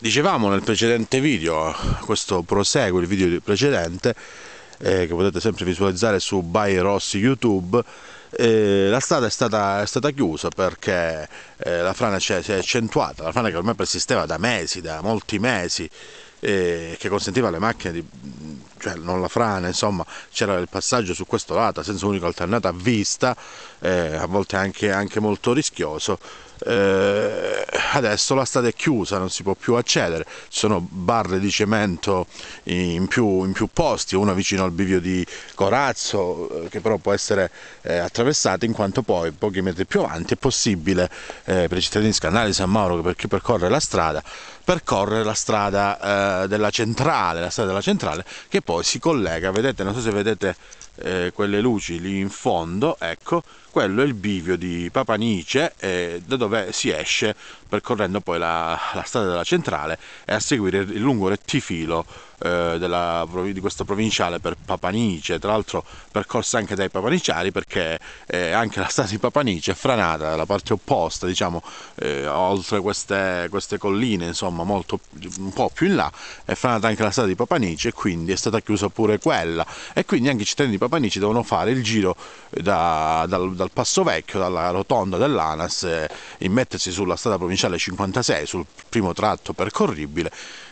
Dicevamo nel precedente video, questo prosegue il video precedente, eh, che potete sempre visualizzare su By Ross YouTube, eh, la strada è stata, è stata chiusa perché eh, la frana si è accentuata, la frana che ormai persisteva da mesi, da molti mesi, eh, che consentiva alle macchine di, cioè non la frana, insomma, c'era il passaggio su questo lato senza unica alternata a vista, eh, a volte anche, anche molto rischioso eh, adesso la strada è chiusa, non si può più accedere, ci sono barre di cemento in più, in più posti, una vicino al bivio di Corazzo eh, che però può essere eh, attraversata in quanto poi pochi metri più avanti è possibile eh, per i cittadini scannali di San Mauro per chi percorre la strada percorrere la strada eh, della centrale, la strada della centrale che poi si collega, vedete, non so se vedete eh, quelle luci lì in fondo, ecco, quello è il bivio di Papanice eh, da dove si esce percorrendo poi la, la strada della centrale e a seguire il lungo rettifilo eh, della, di questo provinciale per Papanice, tra l'altro percorsa anche dai papaniciari perché eh, anche la strada di Papanice è franata dalla parte opposta, diciamo, eh, oltre queste, queste, colline, insomma, molto, un po' più in là, è franata anche la strada di Papanice e quindi è stata chiusa pure quella e quindi anche i cittadini di Papanice devono fare il giro da, dal, dal, Passo Vecchio, dalla rotonda dell'ANAS, eh, immettersi sulla strada provinciale 56, sul primo tratto percorribile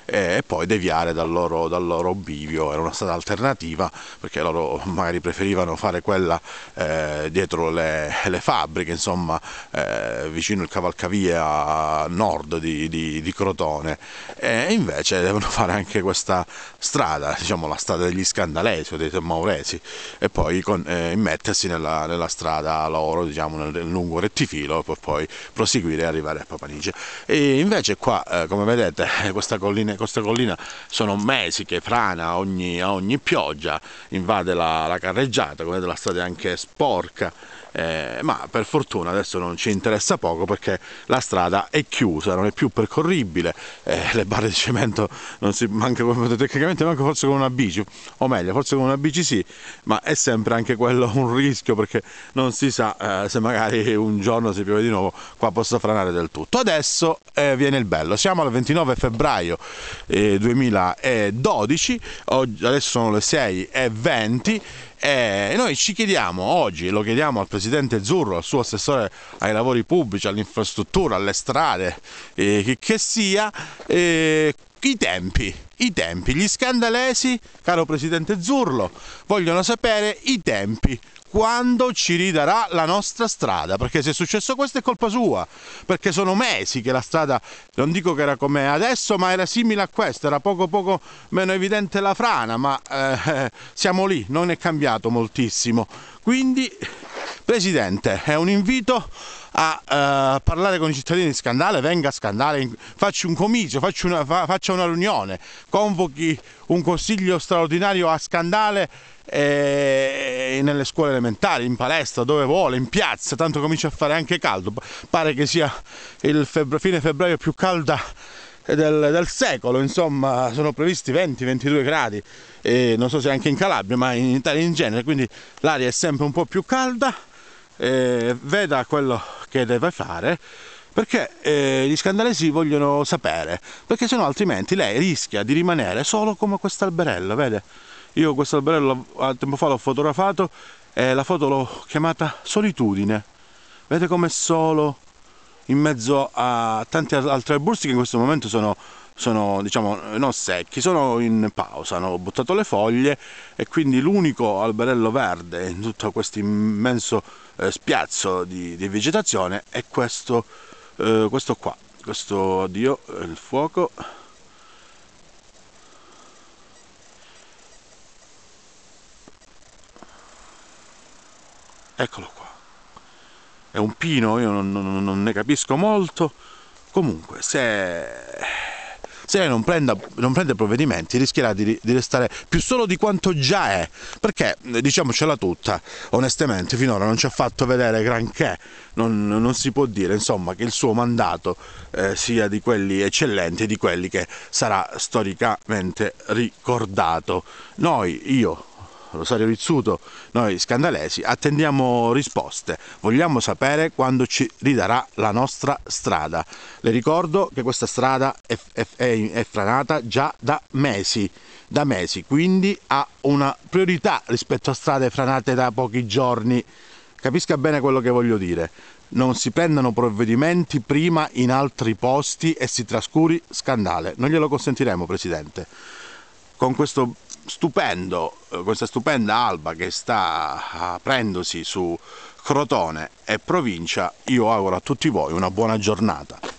e poi deviare dal loro, dal loro bivio, era una strada alternativa perché loro magari preferivano fare quella eh, dietro le, le, fabbriche, insomma eh, vicino il cavalcavia a nord di, di, di, Crotone e invece devono fare anche questa strada, diciamo la strada degli scandalesi o dei mauresi e poi con, eh, immettersi nella, nella, strada loro, diciamo nel, nel lungo rettifilo per poi proseguire e arrivare a Papanice. E invece qua eh, come vedete questa collina in Costa Collina sono mesi che frana ogni, ogni pioggia, invade la, la carreggiata, come vedete la strada è anche sporca, eh, ma per fortuna adesso non ci interessa poco perché la strada è chiusa, non è più percorribile, eh, le barre di cemento non si manca tecnicamente manca forse con una bici, o meglio forse con una bici sì, ma è sempre anche quello un rischio perché non si sa eh, se magari un giorno si piove di nuovo qua possa franare del tutto. Adesso eh, viene il bello, siamo al 29 febbraio eh, 2012, oggi, adesso sono le 6 e 20 e noi ci chiediamo oggi, lo chiediamo al presidente Zurro, al suo assessore ai lavori pubblici, all'infrastruttura, alle strade, eh, che, sia, eh, i tempi, i tempi. Gli scandalesi, caro Presidente Zurlo, vogliono sapere i tempi. Quando ci ridarà la nostra strada? Perché se è successo questo è colpa sua, perché sono mesi che la strada, non dico che era come adesso, ma era simile a questa, era poco poco meno evidente la frana, ma eh, siamo lì, non è cambiato moltissimo. Quindi, Presidente, è un invito a uh, parlare con i cittadini di Scandale, venga a Scandale, faccia un comizio, faccia una, fa, faccia una riunione, convochi un consiglio straordinario a Scandale e eh, nelle scuole elementari, in palestra, dove vuole, in piazza, tanto comincia a fare anche caldo. Pare che sia il febbra- fine febbraio più calda del, del, secolo, insomma, sono previsti 20-22 gradi, e non so se anche in Calabria, ma in Italia in genere, quindi l'aria è sempre un po' più calda. veda quello che deve fare perché eh, gli scandalesi vogliono sapere, perché sennò altrimenti lei rischia di rimanere solo come quest'alberello, vede? Io questo alberello tempo fa l'ho fotografato e la foto l'ho chiamata solitudine. Vedete com'è solo in mezzo a tanti altri bursi che in questo momento sono sono diciamo non secchi, sono in pausa, no? ho buttato le foglie e quindi l'unico alberello verde in tutto questo immenso eh, spiazzo di, di, vegetazione è questo, eh, questo qua, questo addio, eh, il fuoco. Eccolo qua, è un pino, io non, non, non ne capisco molto, comunque se se lei non, prenda, non prende provvedimenti rischierà di, di, restare più solo di quanto già è, perché eh, diciamocela tutta, onestamente finora non ci ha fatto vedere granché, non, non si può dire insomma che il suo mandato eh, sia di quelli eccellenti e di quelli che sarà storicamente ricordato. Noi, io Rosario Rizzuto, noi scandalesi, attendiamo risposte, vogliamo sapere quando ci ridarà la nostra strada. Le ricordo che questa strada è, è, è, è franata già da mesi, da mesi, quindi ha una priorità rispetto a strade franate da pochi giorni. Capisca bene quello che voglio dire non si prendano provvedimenti prima in altri posti e si trascuri scandale. Non glielo consentiremo, Presidente. Con questo stupendo, eh, questa stupenda alba che sta ah, aprendosi su Crotone e provincia, io auguro a tutti voi una buona giornata.